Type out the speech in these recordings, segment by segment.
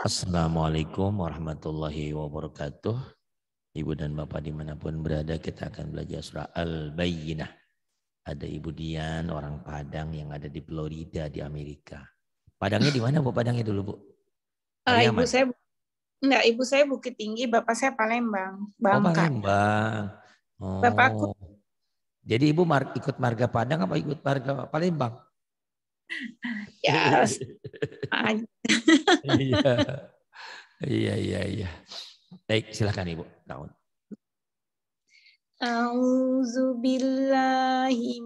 Assalamualaikum warahmatullahi wabarakatuh. Ibu dan Bapak dimanapun berada kita akan belajar surah Al-Bayyinah. Ada Ibu Dian, orang Padang yang ada di Florida di Amerika. Padangnya di mana Bu Padangnya dulu Bu? Uh, ibu saya enggak, ibu saya Bukit Tinggi, bapak saya Palembang, oh, Bangka. Oh, Palembang. Oh. Bapakku. Jadi Ibu mar ikut marga Padang apa ikut marga Palembang? Ya, iya. Iya, iya, iya. Baik, silakan Ibu. Naun. A'udzu billahi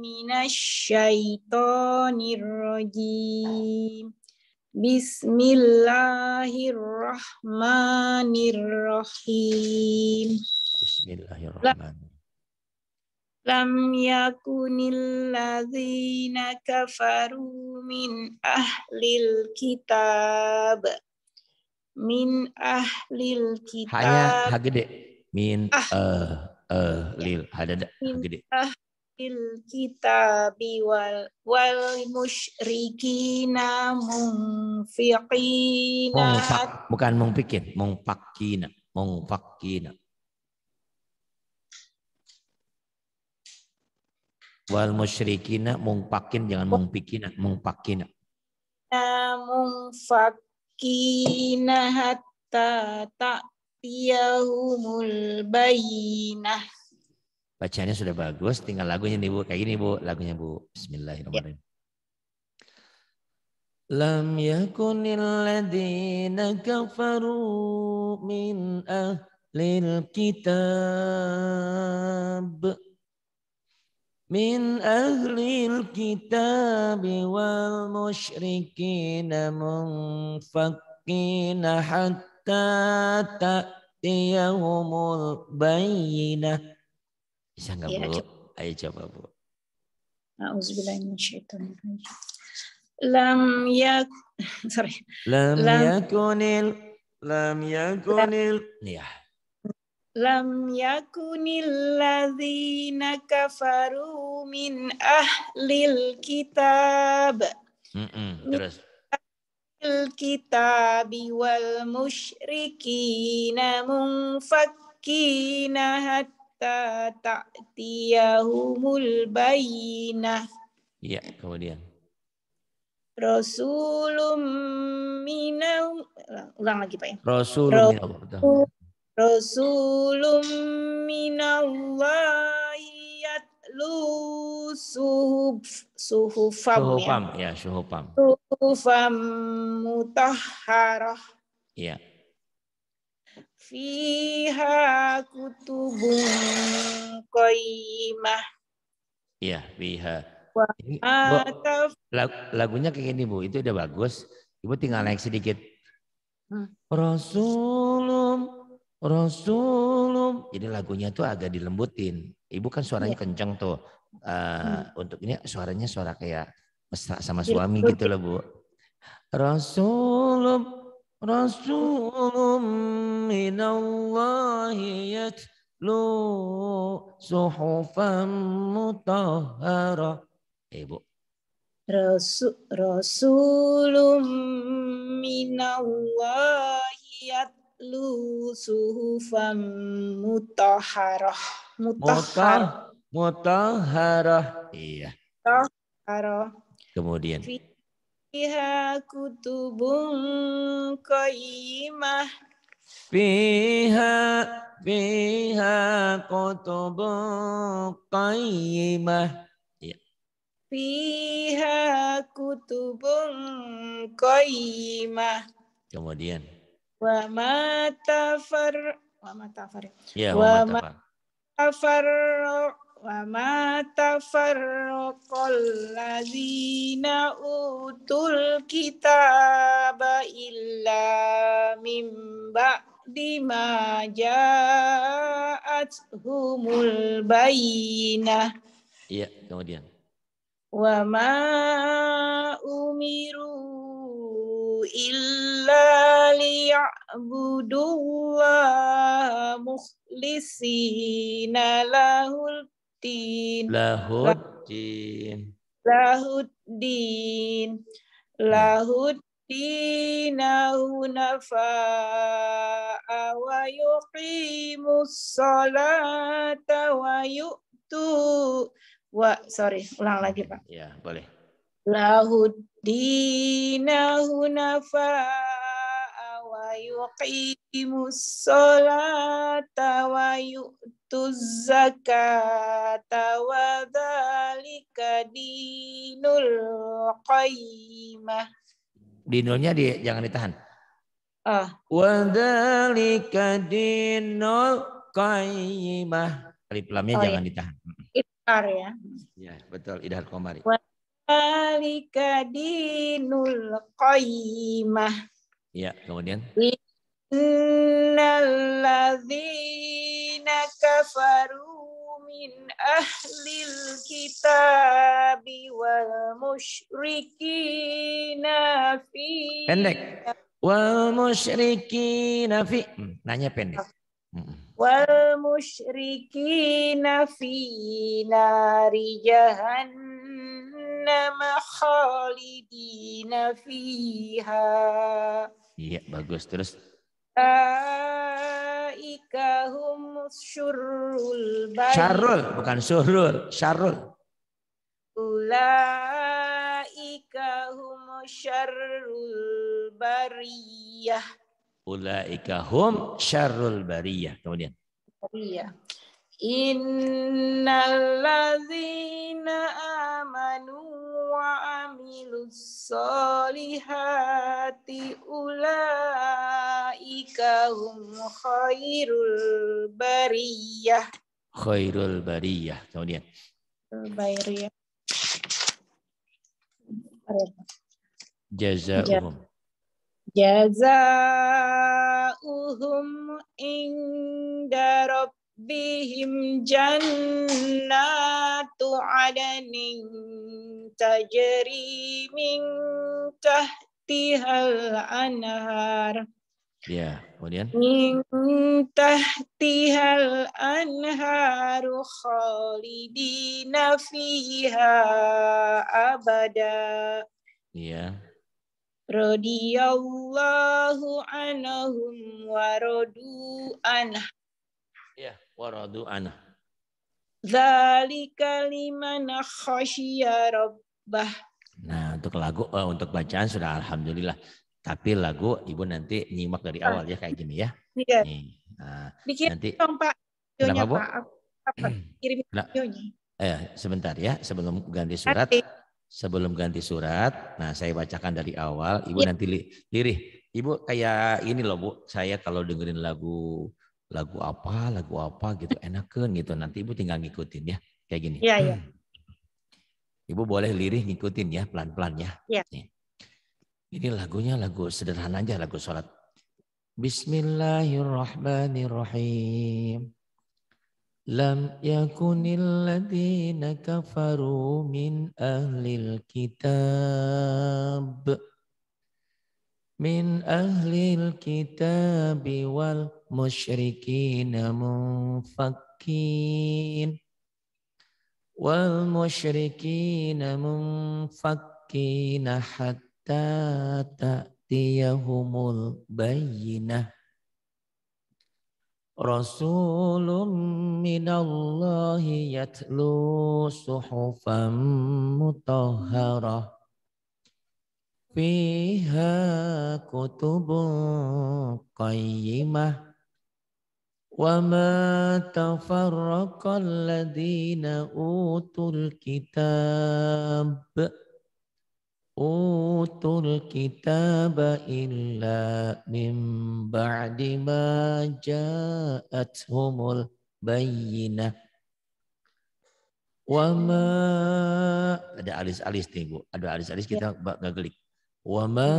syaithanir rajim. Bismillahirrahmanirrahim. Bismillahirrahmanirrahim lam يكن الذين كفروا من أهل الكتاب min ahlil kitab hanya ha gede min ah. uh, uh, lil hadada ha gede ahlil kitab wal wal musyrikina mungfiqina mungfak bukan mungfikin mungfakina mungfakina Wal musyrikina mungpakin jangan mungpikina mungpakina. Mungfakina hatta tiyahumul bayinah. bacanya sudah bagus, tinggal lagunya nih Bu. Kayak gini Bu, lagunya Bu. Bismillahirrahmanirrahim. Ya. لم يكن الذين كفروا من أهل الكتاب Min من أهل الكتاب والمشركين منفقين حتى تأتيهم البينة bisa nggak ya, bu? Ayo coba bu. Lam yak sorry. Lam, lam yakunil lam yakunil. Ya lam yakunil ladzina kafaru min ahlil kitab mm -mm, terus الكتاب والمشركين منفكين حتى تأتيهم ya kemudian Rasulum minau ulang lagi Pak ya Rasulum minau Rasulum minallahi yatlu suhuf suhufam, ya. suhufam ya. ya suhufam. Suhufam mutahharah. Ya. Fiha kutubun qayyimah. Ya, fiha. lagunya kayak gini Bu, itu udah bagus. Ibu tinggal naik sedikit. Hmm. Rasulum Rasulullah. Jadi lagunya tuh agak dilembutin. Ibu kan suaranya ya. kenceng tuh. Uh, hmm. Untuk ini suaranya suara kayak mesra sama iya, suami ya. gitu loh Bu. Rasulullah. Rasulum minallahi yatlu suhufan mutahara. Ibu. Eh, Rasulullah Rasul Rasulum minallahi natlu suhufam mutaharah mutahar mutaharah Iya. mutaharah Kemudian. Fiha kutubun qayyimah. Fiha fiha kutubun qayyimah. Iya. Fiha kutubun qayyimah. Kemudian. Wa matafar wa matafar. Ya, wa matafar wa matafarraqal ladzina utul kitaba illa min ba'di ma humul bayyinah. Iya, kemudian. Wa ma umiru illa liya Abdullah mukhlisina lahul din lahud din lahud din lahud din nafa wa yuqimus salata wa sorry ulang lagi Pak ya boleh lahud din nafa ويقيموا الصلاة ويؤتوا الزكاة وذلك دين القيمة Dinulnya di, jangan ditahan. Ah, Wadhalika dinul qayyimah. Alif lamnya oh, iya. jangan ya. iya. ditahan. Idhar ya. Ya, betul. Idhar komari. Wadhalika dinul qayyimah. Ya, kemudian. Innalladzina kafaru min ahlil kitabi wal musyrikin fi Pendek. Wal musyrikin fi. Hmm, nanya pendek. والمشركين في نار جهنم خالدين فيها Iya bagus terus Aikahum hum syurrul Syarul bukan syurul syarul Ulaika hum syarrul bariyah Ulaika hum syarrul bariyah. Kemudian. Bariyah. Innallazina amanu wa amilus solihati ulaika hum khairul bariyah. Khairul bariyah. Kemudian. Bariyah. Jazaohum jazauhum inda rabbihim jannatu adanin tajri min tahtihal anhar Ya, yeah. kemudian. Min tahtihal anharu khalidina fiha abada. Iya radhiyallahu anhum waradu anah. Ya, waradu anah. Zalika liman khasyya rabbah. Nah, untuk lagu uh, untuk bacaan sudah alhamdulillah. Tapi lagu ibu nanti nyimak dari ah. awal ya kayak gini ya. Iya. Nih, nah, Bikin nanti dong Pak. Kenapa, Bu? Apa? Kirim videonya. Eh, sebentar ya sebelum ganti surat. Nanti sebelum ganti surat. Nah, saya bacakan dari awal. Ibu ya. nanti lirih. Ibu kayak ini loh, Bu. Saya kalau dengerin lagu lagu apa, lagu apa gitu enakan gitu. Nanti Ibu tinggal ngikutin ya. Kayak gini. Iya, iya. Hmm. Ibu boleh lirih ngikutin ya pelan-pelan ya. Iya. Ini lagunya lagu sederhana aja lagu sholat. Bismillahirrahmanirrahim. لم يكن الذين كفروا من أهل الكتاب من أهل الكتاب والمشركين منفكين والمشركين منفكين حتى تأتيهم البينه رسول من الله يتلو صحفا مطهرة فيها كتب قيمة وما تفرق الذين أوتوا الكتاب utul kitaba illa min ba'di ma ja'athumul bayyinah wama ada alis-alis nih Bu ada alis-alis kita ya. gak gelik wama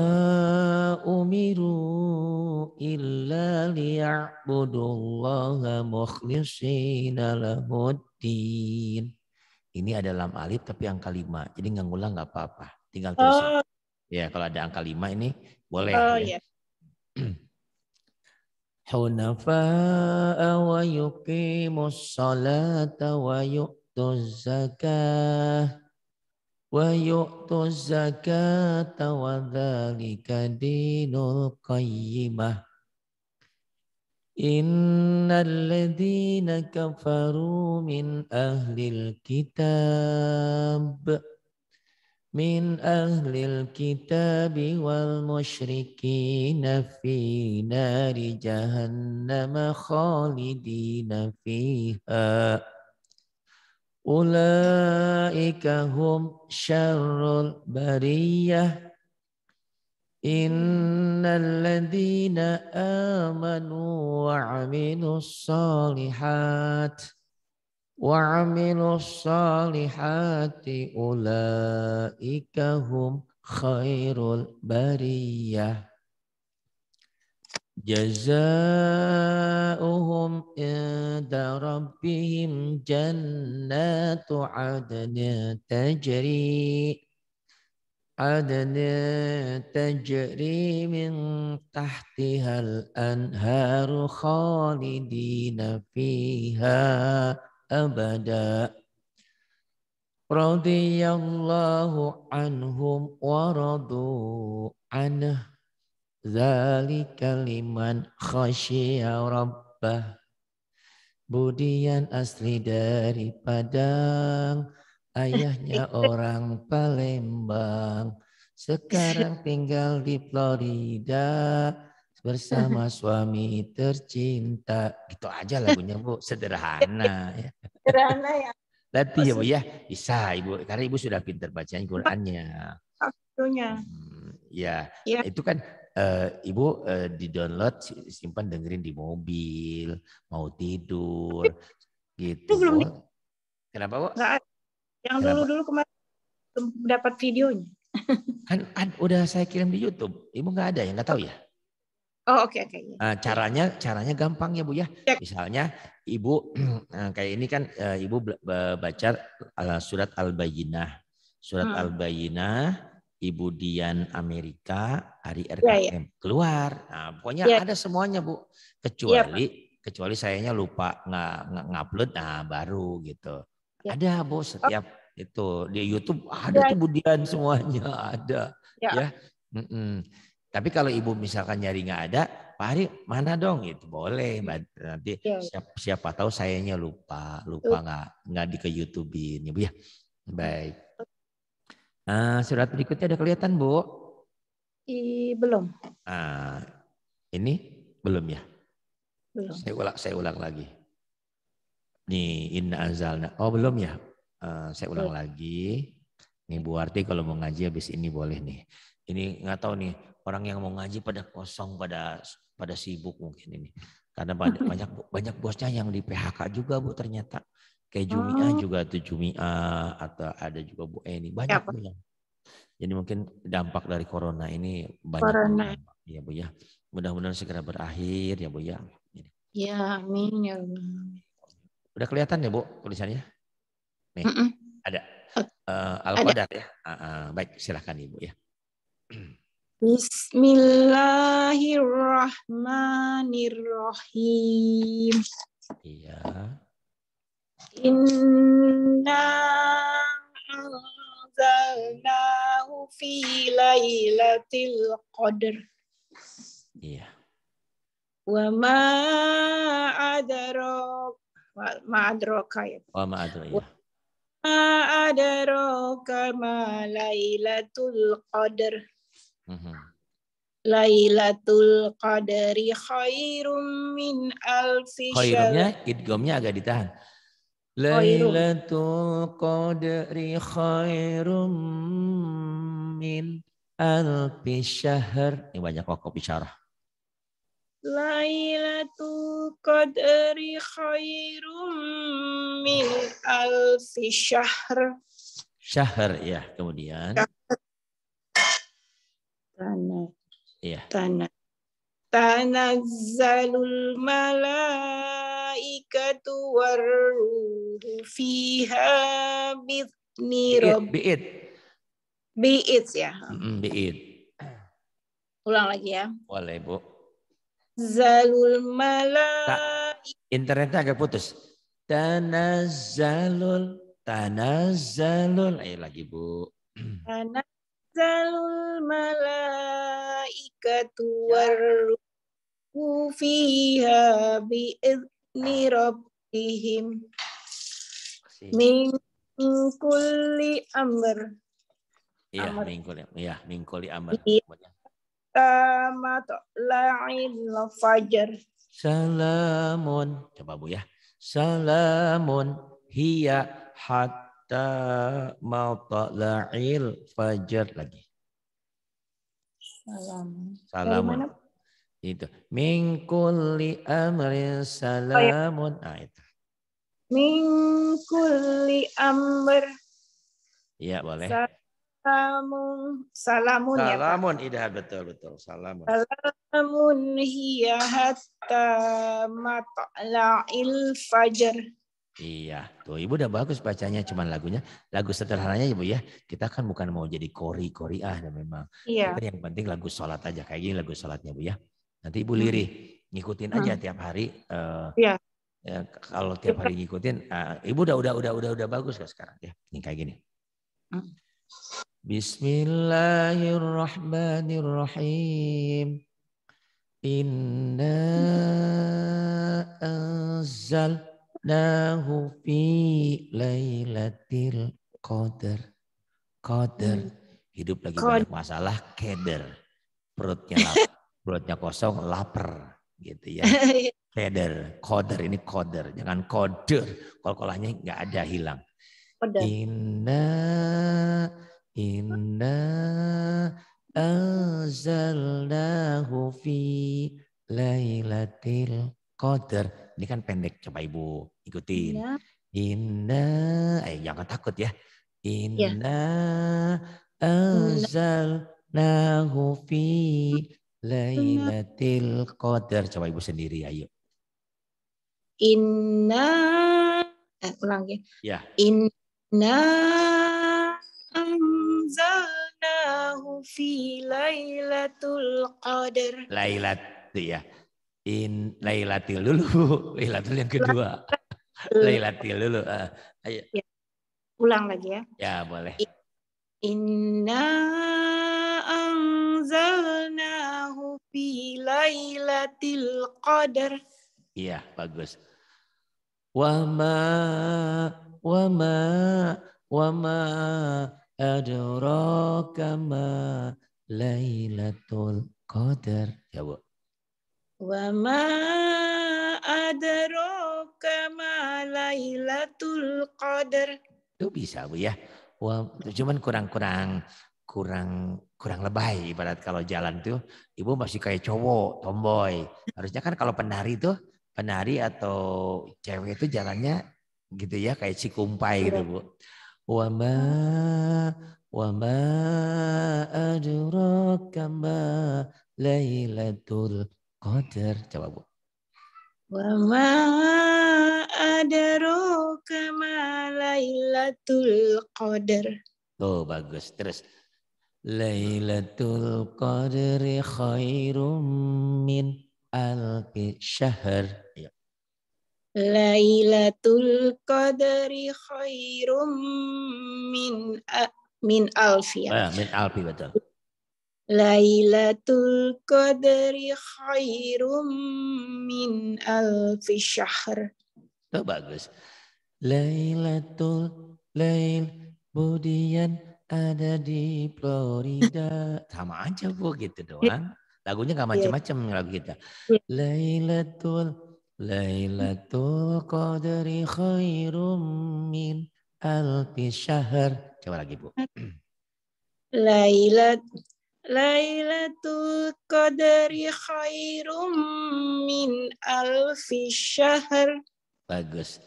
umiru illa liya'budullaha mukhlishina lahuddin ini ada lam alif tapi angka lima jadi nggak ngulang nggak apa-apa tinggal tulis Oh. Ya, kalau ada angka lima ini boleh. Oh, ya. yeah. Iya. Hunafa wa yuqimus salata wa yu'tuz zakah wa yu'tuz zakata wa dzalika dinul qayyimah. من أهل الكتاب والمشركين في نار جهنم خالدين فيها أولئك هم شر البرية إن الذين آمنوا وعملوا الصالحات وعملوا الصالحات أولئك هم خير البرية جزاؤهم عند ربهم جنات عدن تجري عدن تجري من تحتها الأنهار خالدين فيها abada, ridhiallahu anhum waradu anha, zalikaliman khoshiy al-Rabbah. Budian asli dari Padang, ayahnya orang Palembang, sekarang tinggal di Florida bersama suami tercinta. Gitu aja lagunya Bu, sederhana. Ya. sederhana ya. Tapi ya Bu ya, bisa Ibu. Karena Ibu sudah pintar bacaan Qur'annya. Tentunya. Hmm, ya. ya, itu kan uh, ibu uh, eh, di download simpan dengerin di mobil mau tidur gitu itu belum di... kenapa bu Nggak, yang dulu dulu kemarin dapat videonya kan ad, kan udah saya kirim di YouTube ibu nggak ada ya nggak tahu ya Oh oke okay, oke. Okay. Iya. Eh, caranya caranya gampang ya bu ya. Yep. Ya. Misalnya ibu eh, kayak ini kan eh, ibu baca surat al-bayyinah. Surat hmm. al-bayyinah Ibu Dian Amerika hari RKM ya, ya. keluar. Nah, pokoknya ya. ada semuanya bu, iya, kecuali ya, kecuali sayanya lupa nggak ngupload, nah baru gitu. Ya. Ada bu setiap oh. itu di YouTube ada ya. tuh Bu Dian semuanya ada ya. ya. Mm -mm. Tapi kalau ibu misalkan nyari nggak ada, Pak Ari mana dong itu boleh nanti iya. siapa, siapa tahu sayanya lupa lupa iya. nggak nggak di ke YouTube ini bu ya baik uh, surat berikutnya ada kelihatan bu I, belum uh, ini belum ya belum saya ulang saya ulang lagi nih inna azalna oh belum ya uh, saya ulang belum. lagi nih bu Arti kalau mau ngaji habis ini boleh nih ini nggak tahu nih orang yang mau ngaji pada kosong pada pada sibuk mungkin ini. Karena banyak banyak bosnya yang di PHK juga bu ternyata. Kayak Jumia oh. juga tuh Jumia atau ada juga Bu e ini banyak ya, Jadi mungkin dampak dari corona ini banyak. Corona. Ya bu ya. Mudah-mudahan segera berakhir ya bu ya. Ya amin ya Udah kelihatan ya bu tulisannya? Nih mm -mm. ada. Uh, al ya. Uh, uh, baik silahkan ibu ya. Bismillahirrahmanirrahim. Iya. Inna anzalnahu fi lailatil qadr. Iya. Wa ma wa ma adraka ya. Wa ma adraka. Ya. Ma adraka ma lailatul qadr. Mhm. Lailatul Qadari khairum min alfi Khairumnya idgomnya agak ditahan. Lailatul Qadri khairum min alfi syahr. Ini banyak kok bicara. Lailatul Qadri khairum min alfi syahr. Syahr ya, kemudian. Syahr tanah iya. tanah tanazzalul malaikatu waruhu fiha bi'idni bi'id bi'id ya biit bi'id ulang lagi ya boleh bu zalul malaikatu internetnya agak putus tanazzalul tanazzalul ayo lagi bu Tanah nazzalul malaikatu warruhu ya. fiha bi'izni rabbihim min kulli amr. Iya, min kulli ya, min kulli amr. Iya. Kama la'il fajar. Salamun. Coba Bu ya. Salamun hiya hat hatta matla'il fajar lagi. Salam. Salam. Itu. Min kulli amrin oh, ya. salamun. Ah, itu. Min kulli amr. Iya, boleh. Salamun. Salamun, ya, salamun ya, betul, betul. Salamun. Salamun hiya hatta matla'il fajar. Iya, tuh ibu udah bagus bacanya, cuman lagunya lagu sederhananya ibu ya. Kita kan bukan mau jadi kori kori ah, dan memang. Iya. Tapi ya kan, yang penting lagu sholat aja kayak gini lagu sholatnya bu ya. Nanti ibu hmm. lirih ngikutin aja hmm. tiap hari. Uh, iya. Ya, kalau tiap hari ngikutin, uh, ibu udah udah udah udah udah bagus kok sekarang ya. Ini kayak gini. Hmm. Bismillahirrahmanirrahim. Inna Hmm nahu fi lailatil qadar. Qadar. Hmm. Hidup lagi banyak masalah, keder. Perutnya lapar, perutnya kosong, lapar gitu ya. Keder, koder ini koder, jangan koder. Kol-kolahnya nggak ada hilang. Inna inna azalnahu fi lailatil qadar ini kan pendek, coba Ibu ikutin. yeah. Inna, eh jangan takut ya. Iya. Inna azal nahu fi lailatul qadar. Coba Ibu sendiri ayo. Ya, Inna eh ulang ya. yeah. Inna anzalnahu fi lailatul qadar. Lailat ya in Lailatul dulu, Lailatul yang kedua. Lailatul dulu. Uh, ah, ayo. Ya. Ulang lagi ya. Ya, boleh. Inna anzalnahu fi Lailatul Qadar. Iya, bagus. Wama wama wama adraka ma Lailatul Qadar. Ya, Bu ma أدراك ما ليلة qadar. Itu bisa Bu ya. Wah, cuman kurang-kurang kurang kurang lebay ibarat kalau jalan tuh ibu masih kayak cowok tomboy harusnya kan kalau penari tuh penari atau cewek itu jalannya gitu ya kayak si kumpai gitu bu wama wama adraka ma lailatul Qadar. Coba Bu. Wa ma adraka ma laylatul qadar. Tuh bagus. Terus Laylatul Qadri khairum min alki syahr. Ya. Lailatul Qadri khairum min iya. min alfi. Ya. Ah, min alfi betul. Lailatul Qadri khairum min alfi syahr. Itu oh, bagus. Lailatul Lail Budian ada di Florida. Sama aja Bu gitu iya. doang. Lagunya gak iya. macam-macam yeah. lagu kita. Iya. Lailatul Lailatul Qadri khairum min alfi syahr. Coba lagi Bu. Lailat Lailatul Qadri khairum min alfi syahr. Bagus.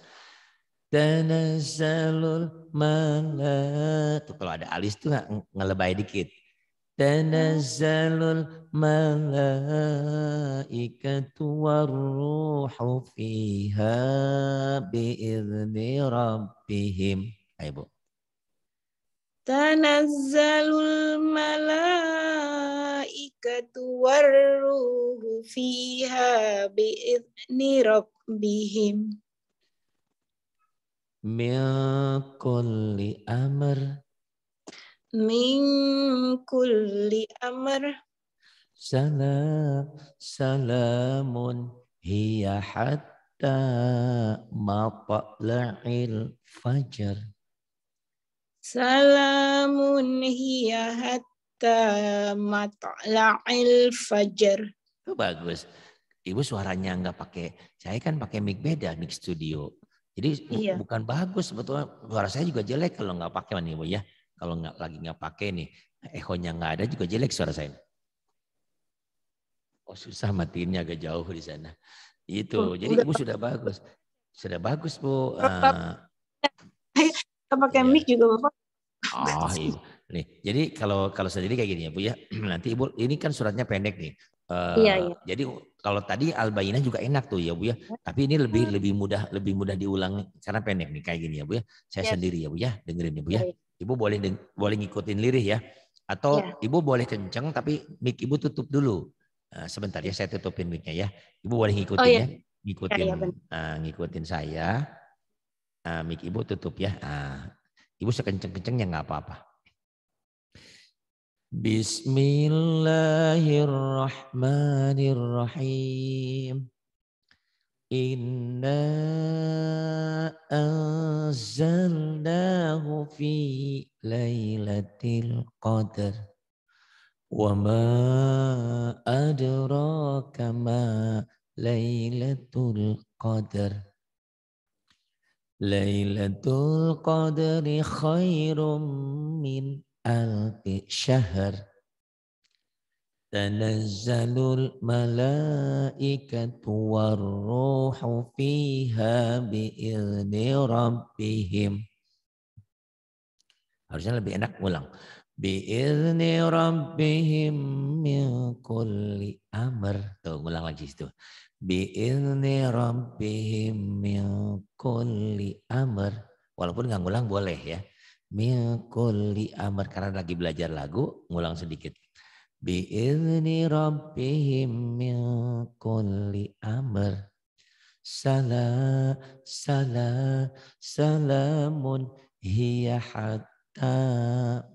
Tanazzalul malak. Tuh, kalau ada alis tuh ngelebay dikit. Tanazzalul malaikatu warruhu fiha biizni rabbihim. Ayo, Bu tanazzalul malaikatu warruhu fiha bi'izni rabbihim min kulli amr min kulli amr salam salamun hiya hatta matla'il fajar Salamun hiya hatta matla'il fajar. Itu oh, bagus. Ibu suaranya enggak pakai, saya kan pakai mic beda, mic studio. Jadi iya. bukan bagus sebetulnya suara saya juga jelek kalau nggak pakai nih Bu ya. Kalau nggak lagi nggak pakai nih, ehonya nggak ada juga jelek suara saya. Oh susah matiinnya agak jauh di sana. Itu. Oh, jadi Ibu sudah bagus. Sudah bagus Bu. Uh, kita pakai iya. mic juga Bapak. Oh iya. Nih, jadi kalau kalau sendiri kayak gini ya Bu ya. Nanti Ibu ini kan suratnya pendek nih. Uh, iya, iya. Jadi kalau tadi albayina juga enak tuh ya Bu ya. Iya. Tapi ini lebih hmm. lebih mudah lebih mudah diulang karena pendek nih kayak gini ya Bu ya. Saya yes. Iya. sendiri ya Bu ya, dengerin ya Bu ya. Iya. Ibu boleh boleh ngikutin lirih ya. Atau ya. Ibu boleh kenceng tapi mic Ibu tutup dulu. Uh, sebentar ya saya tutupin micnya ya. Ibu boleh oh, ngikutin oh, iya. ya. Ngikutin ya, iya, uh, ngikutin saya. Ah, eh, mik ibu tutup ya. Uh, ibu sekenceng-kencengnya nggak apa-apa. Bismillahirrahmanirrahim. Inna anzalnahu fi lailatul qadar Wa ma adraka ma lailatul qadar ليلة القدر خير من ألف شهر تنزل الملائكة والروح فيها بإذن ربهم harusnya lebih enak ulang biizni rabbihim min kulli amr tuh ulang lagi situ bi'izni rabbihim min kulli amr walaupun nggak ngulang boleh ya min kulli amr karena lagi belajar lagu ngulang sedikit bi'izni rabbihim min kulli amr salah salah salamun hiya hatta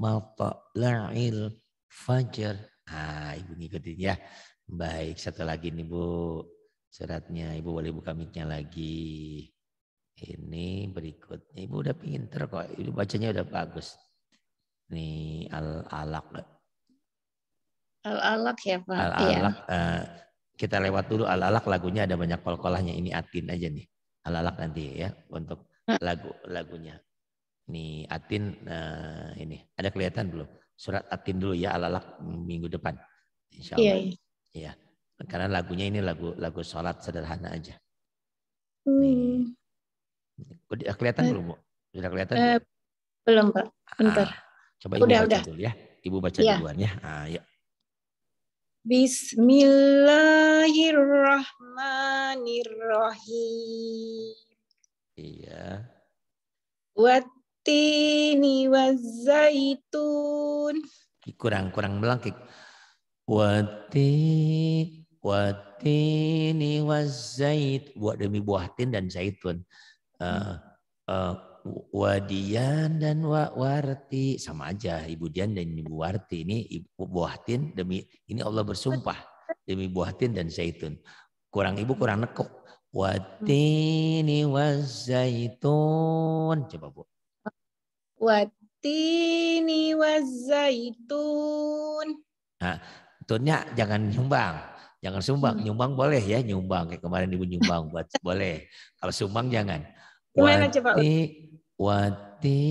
matla'il fajar ah ibu ngikutin ya baik satu lagi nih bu suratnya. Ibu boleh buka micnya lagi. Ini berikutnya. Ibu udah pinter kok. Ibu bacanya udah bagus. nih al-alaq. Al-alaq ya Pak. Al-alaq. Ya. Uh, kita lewat dulu al-alaq lagunya ada banyak kol-kolahnya. Ini atin aja nih. Al-alaq nanti ya untuk hmm. lagu lagunya. Nih atin uh, ini. Ada kelihatan belum? Surat atin dulu ya al-alaq minggu depan. Insya iya, Allah. Iya. Ya. Karena lagunya ini lagu lagu sholat sederhana aja. Nih. Hmm. kelihatan eh. belum, Bu? Sudah kelihatan? Eh, belum, Pak. Bentar. Ah, coba Ibu udah, baca udah. dulu ya. Ibu baca ya. duluan ya. Ah, ya. Bismillahirrahmanirrahim. Iya. Watini wazaitun. Kurang kurang melengkik. Watini watini wazait buat demi buah tin dan zaitun uh, uh, wadian dan wa warti sama aja ibu dian dan ibu warti ini ibu buah tin demi ini Allah bersumpah demi buah tin dan zaitun kurang ibu kurang nekuk watini wazaitun coba bu watini wazaitun nah tunnya jangan nyumbang Jangan sumbang, hmm. nyumbang boleh ya, nyumbang kayak kemarin ibu nyumbang buat boleh. Kalau sumbang jangan. Wati wati,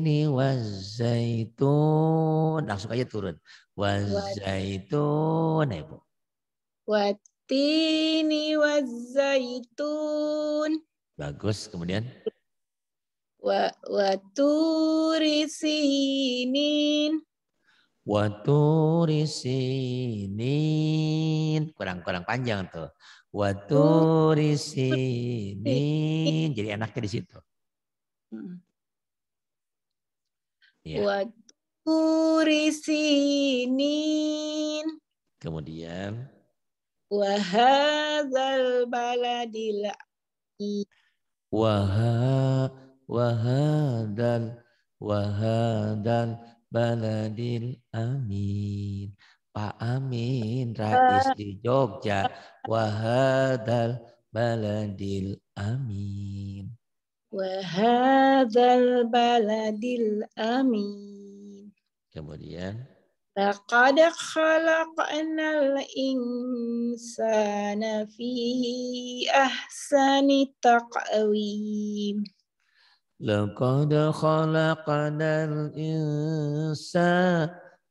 ni wazaitun. Langsung aja turun. Wazaitun ya Ibu. Watini wazaitun. Bagus, kemudian? Wa, waturi sinin. Waturi sinin. Kurang-kurang panjang tuh. Waturi sinin. Jadi enaknya di situ. Hmm. Ya. Waturi sinin. Kemudian. Wahazal baladil. Wah, wahadal, wahadal, baladil amin. Pak Amin, Rais di Jogja, wahadal baladil amin. Wahadal baladil amin. Kemudian. Laqad khalaqnal insana fi ahsani taqwim. لقد خلقنا الإنسان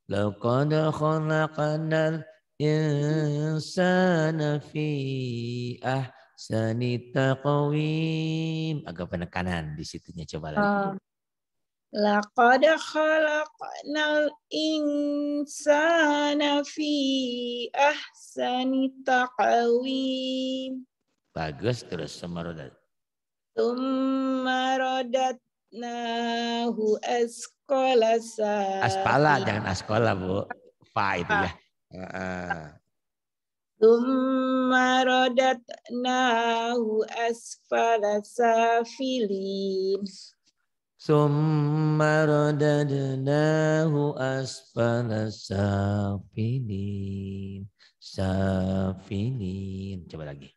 لقد خلقنا الإنسان في أحسن تقويم agak penekanan di situnya coba lagi. Uh. لقد خلقنا الإنسان في أحسن تقويم. Bagus terus sama Tumma rodatnahu askolasa. Aspala, jangan askola, Bu. Fa itu ya. Uh, ah. Tumma rodatnahu asfala safilin. Summa rodadnahu asfala safilin. Safilin. Coba lagi.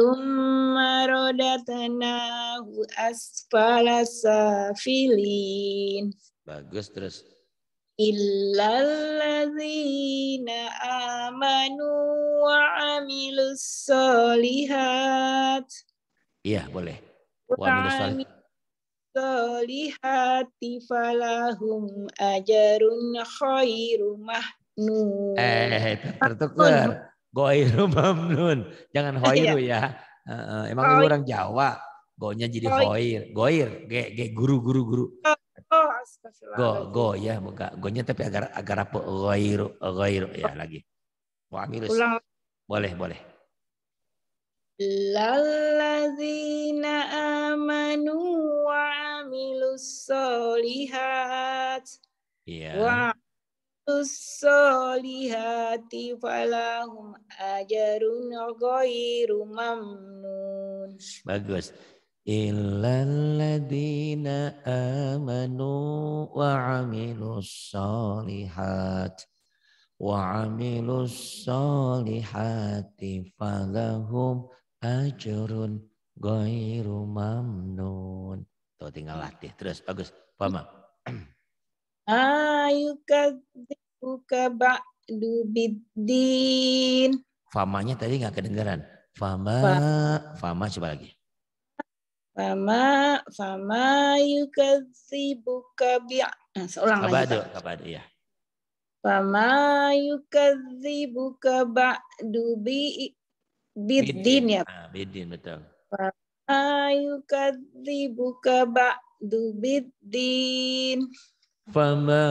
Tumarodatanahu asfala safilin. Bagus terus. Illalladzina amanu wa amilus solihat. Iya boleh. Wa amilus solihati falahum ajarun khairu mahnu. Eh, eh, eh, tertukar. Goiru mamnun. Jangan hoiru iya. ya. emang lu orang Jawa. Gonya jadi hoir. Goir. Ge, ge guru guru guru. Oh, oh, go go ya buka. Gonya tapi agar agar apa goiru goiru ya oh. lagi. Wah milus. Boleh boleh. Lallazina amanu wa amilus solihat. Iya. الصالحات فلهم أجر غير ممنون bagus إلا الذين آمنوا وعملوا الصالحات وعملوا الصالحات فلهم أجر غير ممنون Tuh tinggal latih terus bagus paham buka ba'du biddin. Famanya tadi nggak kedengaran. Fama, fama coba lagi. Fama, fama yukadzibuka bi' nah, seorang lagi. Kabadu, kabadu ya. Fama yukadzibuka ba'du bi biddin ya. Ah, biddin betul. Fama buka ba'du biddin fama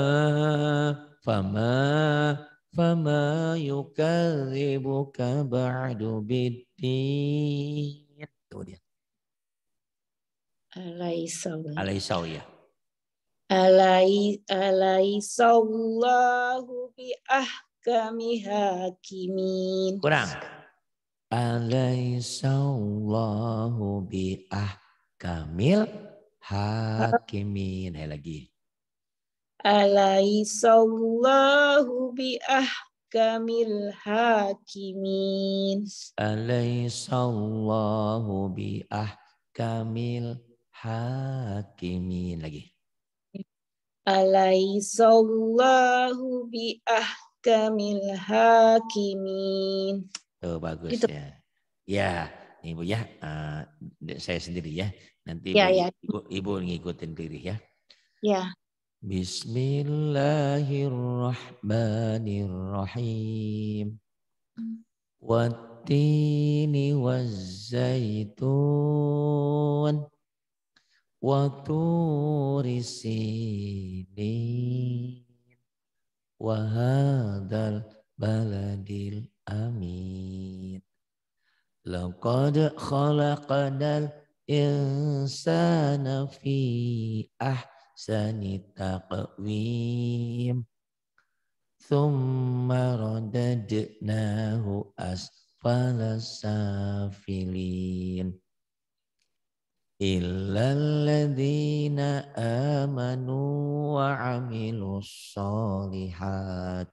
fama fama yukadzibuka ba'du biddin. Itu dia. Alaisau. ya. Alai alaisallahu bi ahkami hakimin. Kurang. Alaisallahu bi ahkamil hakimin. Hai lagi bi biahkamil hakimin. bi biahkamil hakimin. Lagi. bi biahkamil hakimin. Oh, bagus Itu. ya. Ya, Ibu ya. Uh, saya sendiri ya. Nanti ya, Ibu, ya. Ibu, Ibu ngikutin diri ya. Ya. Bismillahirrahmanirrahim. Hmm. Wattini wazzaitun wa turisinin wa hadal baladil amin. Laqad khalaqnal insana fi ah sanita kuim, thumma roddadna hu asfalasa filin illalladina amanu wa amilu salihat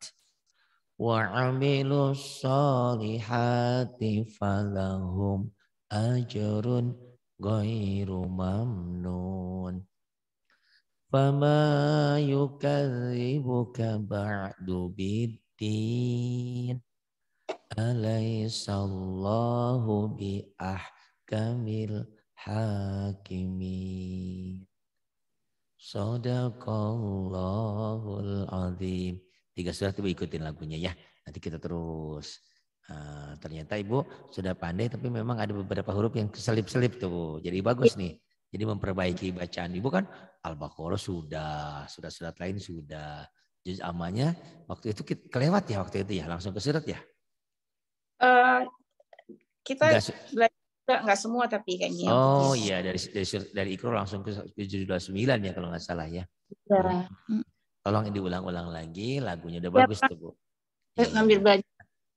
wa amilu salihati falhum ajrun gairu mamnon Fama yukadzibuka ba'du biddin. Alaisallahu bi ahkamil hakimin. Sadaqallahul azim. Tiga surat ibu ikutin lagunya ya. Nanti kita terus. Uh, ternyata ibu sudah pandai tapi memang ada beberapa huruf yang keselip-selip tuh. Jadi bagus iya. nih. Jadi memperbaiki bacaan ibu kan Al-Baqarah sudah, sudah surat lain sudah. Juz amanya waktu itu kelewat ya waktu itu ya, langsung ke surat ya. Uh, kita enggak, belajar nggak semua tapi kayaknya. Oh iya dari dari dari Iqro langsung ke tujuh dua sembilan ya kalau nggak salah ya. ya. Tolong diulang-ulang lagi, lagunya udah ya, bagus tuh Bu. Ya, ya.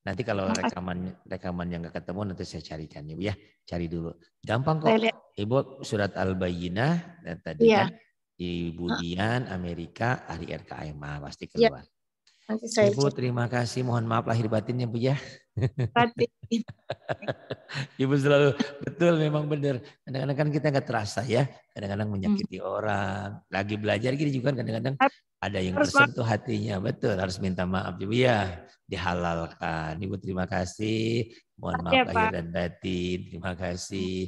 Nanti kalau rekaman rekaman yang nggak ketemu nanti saya carikan ya Bu ya. Cari dulu. Gampang kok. Ibu surat Al-Bayyinah dan tadi yeah. kan di Budian ah. Amerika hari RKMA pasti iya. keluar. Ya, Saya Ibu terima kasih, mohon maaf lahir batin ya Bu ya. Batin. Ibu selalu betul memang benar. Kadang-kadang kan kita nggak terasa ya, kadang-kadang hmm. menyakiti hmm. orang. Lagi belajar kita juga kan, kadang-kadang ada yang harus tersentuh hatinya, betul harus minta maaf Ibu ya, dihalalkan. Ibu terima kasih, mohon maaf ya, lahir dan batin. Terima kasih.